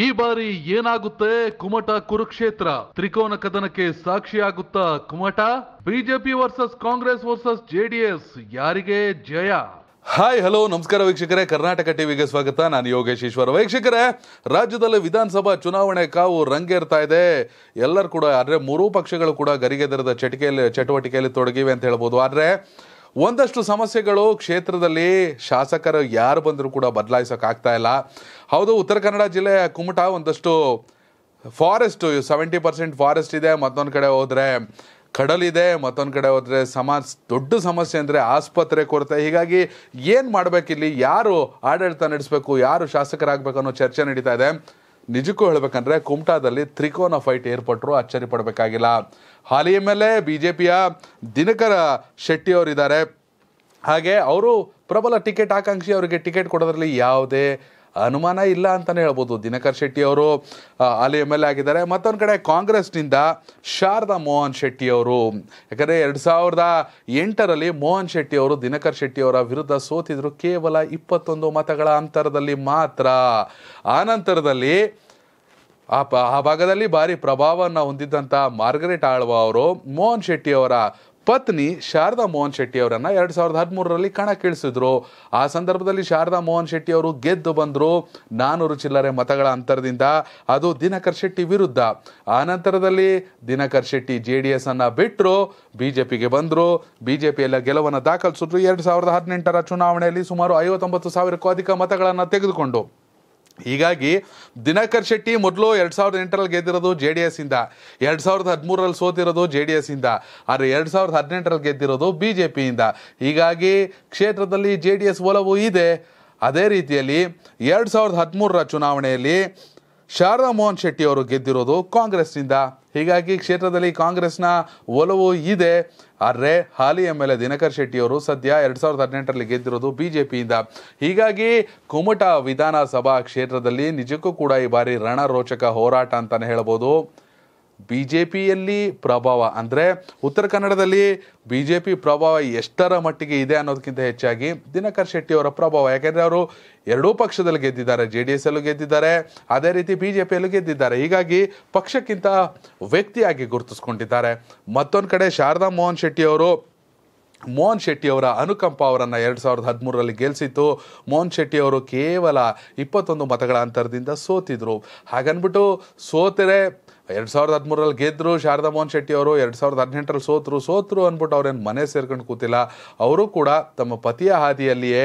ಈ ಬಾರಿ ಏನಾಗುತ್ತೆ ಕುಮಟ ಕುರುಕ್ಷೇತ್ರ ತ್ರಿಕೋನ ಕದನಕ್ಕೆ ಸಾಕ್ಷಿಯಾಗುತ್ತಾ Kumta BJP versus Congress versus JDS ಯಾರಿಗೆ ಜಯ ಹಾಯ್ ಹಲೋ ನಮಸ್ಕಾರ ವೀಕ್ಷಕರೇ ಕರ್ನಾಟಕ ಟಿವಿಗೆ ಸ್ವಾಗತ ನಾನು ಯೋಗೇಶ್ ಈಶ್ವರ ವೀಕ್ಷಕರೇ ರಾಜ್ಯದಲ್ಲಿ ವಿಧಾನಸಭಾ ಚುನಾವಣೆ ಕಾವು ರಂಗೇರ್ತಾ ಇದೆ ಎಲ್ಲರೂ ಕೂಡ ಆದ್ರೆ ಮೂರೂ ಪಕ್ಷಗಳು ಕೂಡ ಗರಿಗೆದರದ ಚಟಿಕೆಯಲ್ಲಿ ಚಟುವಟಿಕೆಯಲ್ಲಿ ತೊಡಗಿವೆ ಅಂತ ಹೇಳ್ಬೋದು ಆದರೆ ಒಂದಷ್ಟು ಸಮಸ್ಯೆಗಳು ಕ್ಷೇತ್ರದಲ್ಲಿ ಶಾಸಕರು ಯಾರು ಬಂದರೂ ಕೂಡ ಬದಲಾಯಿಸೋಕ್ಕಾಗ್ತಾ ಇಲ್ಲ ಹೌದು ಉತ್ತರ ಕನ್ನಡ ಜಿಲ್ಲೆ ಕುಮಟ ಒಂದಷ್ಟು ಫಾರೆಸ್ಟು ಸೆವೆಂಟಿ ಪರ್ಸೆಂಟ್ ಫಾರೆಸ್ಟ್ ಇದೆ ಮತ್ತೊಂದು ಕಡೆ ಹೋದರೆ ಕಡಲಿದೆ ಮತ್ತೊಂದು ಕಡೆ ಹೋದರೆ ಸಮಾಜ ದೊಡ್ಡ ಸಮಸ್ಯೆ ಅಂದರೆ ಆಸ್ಪತ್ರೆ ಕೊರತೆ ಹೀಗಾಗಿ ಏನು ಮಾಡಬೇಕಿಲ್ಲಿ ಯಾರು ಆಡಳಿತ ನಡೆಸಬೇಕು ಯಾರು ಶಾಸಕರಾಗಬೇಕು ಅನ್ನೋ ಚರ್ಚೆ ನಡೀತಾ ಇದೆ ನಿಜಕ್ಕೂ ಹೇಳಬೇಕಂದ್ರೆ ಕುಮಟಾದಲ್ಲಿ ತ್ರಿಕೋನ ಫೈಟ್ ಏರ್ಪಟ್ಟರು ಅಚ್ಚರಿ ಪಡಬೇಕಾಗಿಲ್ಲ ಹಾಲಿ M L A B J ಪಿಯ ದಿನಕರ ಶೆಟ್ಟಿ ಅವರಿದ್ದಾರೆ ಹಾಗೆ ಅವರು ಪ್ರಬಲ ಟಿಕೆಟ್ ಆಕಾಂಕ್ಷಿ ಅವರಿಗೆ ಟಿಕೆಟ್ ಕೊಡೋದ್ರಲ್ಲಿ ಯಾವುದೇ ಅನುಮಾನ ಇಲ್ಲ ಅಂತಲೇ ಹೇಳ್ಬೋದು ದಿನಕರ್ ಶೆಟ್ಟಿ ಅವರು ಅಲ್ಲಿ ಎಮ್ ಎಲ್ ಎ ಆಗಿದ್ದಾರೆ ಮತ್ತೊಂದು ಕಡೆ ಕಾಂಗ್ರೆಸ್ನಿಂದ ಶಾರದಾ ಮೋಹನ್ ಶೆಟ್ಟಿ ಅವರು ಯಾಕಂದರೆ ಎರಡು ಸಾವಿರದ ಎಂಟರಲ್ಲಿ ಮೋಹನ್ ಶೆಟ್ಟಿ ಅವರು ದಿನಕರ್ ಶೆಟ್ಟಿ ಅವರ ವಿರುದ್ಧ ಸೋತಿದ್ರು ಕೇವಲ ಇಪ್ಪತ್ತೊಂದು ಮತಗಳ ಅಂತರದಲ್ಲಿ ಮಾತ್ರ ಆನಂತರದಲ್ಲಿ ಆ ಆ ಭಾಗದಲ್ಲಿ ಭಾರಿ ಪ್ರಭಾವವನ್ನು ಹೊಂದಿದ್ದಂಥ ಮಾರ್ಗರೇಟ್ ಆಳ್ವ ಅವರು ಮೋಹನ್ ಶೆಟ್ಟಿ ಅವರ ಪತ್ನಿ ಶಾರದಾ ಮೋಹನ್ ಶೆಟ್ಟಿ ಅವರನ್ನು ಎರಡು ಸಾವಿರದ ಹದಿಮೂರರಲ್ಲಿ ಕಣಕ್ಕಿಳಿಸಿದ್ರು ಆ ಸಂದರ್ಭದಲ್ಲಿ ಶಾರದಾ ಮೋಹನ್ ಶೆಟ್ಟಿ ಅವರು ಗೆದ್ದು ಬಂದರು ನಾನೂರು ಚಿಲ್ಲರೆ ಮತಗಳ ಅಂತರದಿಂದ ಅದು ದಿನಕರ್ ಶೆಟ್ಟಿ ವಿರುದ್ಧ ಆ ನಂತರದಲ್ಲಿ Dinakar Shetty J D S ಅನ್ನು ಬಿಟ್ಟರು ಬಿ ಜೆ ಪಿಗೆ ಬಂದರು ಬಿ ಜೆ ಪಿಯೆಲ್ಲ ಗೆಲುವನ್ನು ದಾಖಲಿಸಿದ್ರು ಎರಡು ಸಾವಿರದ ಹದಿನೆಂಟರ ಚುನಾವಣೆಯಲ್ಲಿ ಸುಮಾರು ಐವತ್ತೊಂಬತ್ತು ಸಾವಿರಕ್ಕೂ ಅಧಿಕ ಮತಗಳನ್ನು ತೆಗೆದುಕೊಂಡು ಹೀಗಾಗಿ ದಿನಕರ್ ಶೆಟ್ಟಿ ಮೊದಲು ಎರಡು ಸಾವಿರದ ಎಂಟರಲ್ಲಿ ಗೆದ್ದಿರೋದು ಜೆ ಡಿ ಎಸ್ ಇಂದ ಎರಡು ಸಾವಿರದ ಹದಿಮೂರರಲ್ಲಿ ಸೋತಿರೋದು ಜೆ ಡಿ ಎಸ್ ಇಂದ ಆದರೆ ಎರಡು ಸಾವಿರದ ಹದಿನೆಂಟರಲ್ಲಿ ಗೆದ್ದಿರೋದು ಬಿ ಜೆ ಪಿಯಿಂದ ಹೀಗಾಗಿ ಕ್ಷೇತ್ರದಲ್ಲಿ ಜೆ ಡಿ ಎಸ್ ಒಲವು ಇದೆ ಅದೇ ರೀತಿಯಲ್ಲಿ ಎರಡು ಸಾವಿರದ ಹದಿಮೂರರ ಚುನಾವಣೆಯಲ್ಲಿ ಶಾರದಾ ಮೋಹನ್ ಶೆಟ್ಟಿ ಅವರು ಗೆದ್ದಿರೋದು ಕಾಂಗ್ರೆಸ್ನಿಂದ ಹೀಗಾಗಿ ಕ್ಷೇತ್ರದಲ್ಲಿ ಕಾಂಗ್ರೆಸ್ನ ಒಲವು ಇದೆ ಆದರೆ ಹಾಲಿ ಎಮ್ ಎಲ್ ಎ ದಿನಕರ್ ಶೆಟ್ಟಿಯವರು ಸದ್ಯ ಎರಡು ಸಾವಿರದ ಹದಿನೆಂಟರಲ್ಲಿ ಗೆದ್ದಿರೋದು ಬಿ ಜೆ ಪಿಯಿಂದ ಹೀಗಾಗಿ ಕುಮಟ ವಿಧಾನಸಭಾ ಕ್ಷೇತ್ರದಲ್ಲಿ ನಿಜಕ್ಕೂ ಕೂಡ ಈ ಬಾರಿ ರಣರೋಚಕ ಹೋರಾಟ ಅಂತಲೇ ಹೇಳ್ಬೋದು ಬಿ ಜೆ ಪಿಯಲ್ಲಿ ಪ್ರಭಾವ ಅಂದರೆ ಉತ್ತರ ಕನ್ನಡದಲ್ಲಿ ಬಿ ಜೆ ಪಿ ಪ್ರಭಾವ ಎಷ್ಟರ ಮಟ್ಟಿಗೆ ಇದೆ ಅನ್ನೋದಕ್ಕಿಂತ ಹೆಚ್ಚಾಗಿ ದಿನಕರ್ ಶೆಟ್ಟಿ ಅವರ ಪ್ರಭಾವ ಯಾಕೆಂದರೆ ಅವರು ಎರಡೂ ಪಕ್ಷದಲ್ಲಿ ಗೆದ್ದಿದ್ದಾರೆ ಜೆ ಡಿ ಎಸ್ ಅಲ್ಲೂ ಗೆದ್ದಿದ್ದಾರೆ ಅದೇ ರೀತಿ ಬಿ ಜೆ ಪಿಯಲ್ಲೂ ಗೆದ್ದಿದ್ದಾರೆ ಹೀಗಾಗಿ ಪಕ್ಷಕ್ಕಿಂತ ವ್ಯಕ್ತಿಯಾಗಿ ಗುರುತಿಸ್ಕೊಂಡಿದ್ದಾರೆ ಮತ್ತೊಂದು ಕಡೆ ಶಾರದಾ ಮೋಹನ್ ಶೆಟ್ಟಿ ಅವರು ಮೋಹನ್ ಶೆಟ್ಟಿ ಅವರ ಅನುಕಂಪ ಅವರನ್ನು ಎರಡು ಸಾವಿರದ ಹದಿಮೂರರಲ್ಲಿ ಗೆಲ್ಲಿಸಿತ್ತು ಮೋಹನ್ ಶೆಟ್ಟಿ ಅವರು ಕೇವಲ ಇಪ್ಪತ್ತೊಂದು ಮತಗಳ ಅಂತರದಿಂದ ಸೋತಿದ್ರು ಹಾಗನ್ಬಿಟ್ಟು ಸೋತರೆ ಎರಡು ಸಾವಿರದ ಹದಿಮೂರರಲ್ಲಿ ಗೆದ್ದರು ಶಾರದಾ ಮೋಹನ್ ಶೆಟ್ಟಿ ಅವರು ಎರಡು ಸಾವಿರದ ಹದಿನೆಂಟರಲ್ಲಿ ಸೋತರು ಸೋತರು ಅಂದ್ಬಿಟ್ಟು ಅವ್ರೇನು ಮನೆ ಸೇರ್ಕೊಂಡು ಕೂತಿಲ್ಲ ಅವರು ಕೂಡ ತಮ್ಮ ಪತಿಯ ಹಾದಿಯಲ್ಲಿಯೇ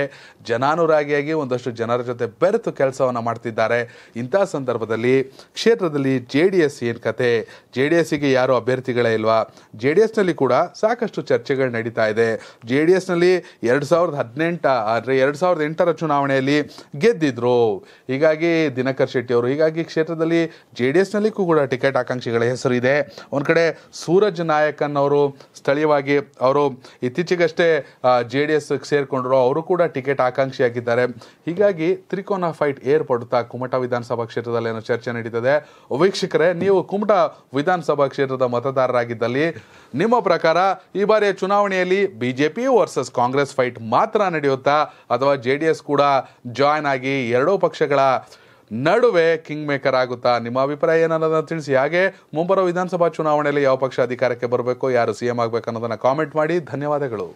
ಜನಾನುರಾಗಿಯಾಗಿ ಒಂದಷ್ಟು ಜನರ ಜೊತೆ ಬೆರೆತು ಕೆಲಸವನ್ನು ಮಾಡ್ತಿದ್ದಾರೆ ಇಂಥ ಸಂದರ್ಭದಲ್ಲಿ ಕ್ಷೇತ್ರದಲ್ಲಿ ಜೆ ಡಿ ಎಸ್ ಏನು ಕತೆ ಜೆ ಡಿ ಎಸ್ಸಿಗೆ ಯಾರು ಅಭ್ಯರ್ಥಿಗಳೇ ಇಲ್ವಾ ಜೆ ಡಿ ಎಸ್ನಲ್ಲಿ ಕೂಡ ಸಾಕಷ್ಟು ಚರ್ಚೆಗಳು ನಡೀತಾ ಇದೆ ಜೆ ಡಿ ಎಸ್ನಲ್ಲಿ ಎರಡು ಸಾವಿರದ ಹದಿನೆಂಟು ಆದರೆ ಎರಡು ಸಾವಿರದ ಎಂಟರ ಚುನಾವಣೆಯಲ್ಲಿ ಗೆದ್ದಿದ್ರು ಹೀಗಾಗಿ ದಿನಕರ್ ಶೆಟ್ಟಿ ಅವರು ಹೀಗಾಗಿ ಕ್ಷೇತ್ರದಲ್ಲಿ ಜೆ ಡಿ ಎಸ್ನಲ್ಲಿ ಕೂಡ ಟಿಕೆಟ್ ಆಕಾಂಕ್ಷಿಗಳ ಹೆಸರು ಇದೆ ಒಂದು ಕಡೆ ಸೂರಜ್ ನಾಯಕನ್ ಅವರು ಸ್ಥಳೀಯವಾಗಿ ಅವರು ಇತ್ತೀಚೆಗಷ್ಟೇ ಜೆ ಡಿ ಎಸ್ ಸೇರಿಕೊಂಡರು ಅವರು ಕೂಡ ಟಿಕೆಟ್ ಆಕಾಂಕ್ಷಿಯಾಗಿದ್ದಾರೆ ಹೀಗಾಗಿ ತ್ರಿಕೋನ ಫೈಟ್ ಏರ್ಪಡುತ್ತಾ ಕುಮಟಾ ವಿಧಾನಸಭಾ ಕ್ಷೇತ್ರದಲ್ಲಿ ಏನೋ ಚರ್ಚೆ ನಡೀತದೆ ವೀಕ್ಷಕರೇ ನೀವು ಕುಮಟಾ ವಿಧಾನಸಭಾ ಕ್ಷೇತ್ರದ ಮತದಾರರಾಗಿದ್ದಲ್ಲಿ ನಿಮ್ಮ ಪ್ರಕಾರ ಈ ಬಾರಿಯ ಚುನಾವಣೆಯಲ್ಲಿ B J P versus Congress fight ಮಾತ್ರ ನಡೆಯುತ್ತಾ ಅಥವಾ ಜೆ ಡಿ ಎಸ್ ಕೂಡ ಜಾಯ್ನ್ ಆಗಿ ಎರಡೂ ಪಕ್ಷಗಳ ನಡುವೆ ಕಿಂಗ್ ಮೇಕರ್ ಆಗುತ್ತಾ ನಿಮ್ಮ ಅಭಿಪ್ರಾಯ ಏನನ್ನೋದನ್ನು ತಿಳಿಸಿ ಹಾಗೆ ಮುಂಬರುವ ವಿಧಾನಸಭಾ ಚುನಾವಣೆಯಲ್ಲಿ ಯಾವ ಪಕ್ಷ ಅಧಿಕಾರಕ್ಕೆ ಬರಬೇಕು ಯಾರು ಸಿ ಎಂ ಆಗಬೇಕು ಅನ್ನೋದನ್ನು ಕಾಮೆಂಟ್ ಮಾಡಿ ಧನ್ಯವಾದಗಳು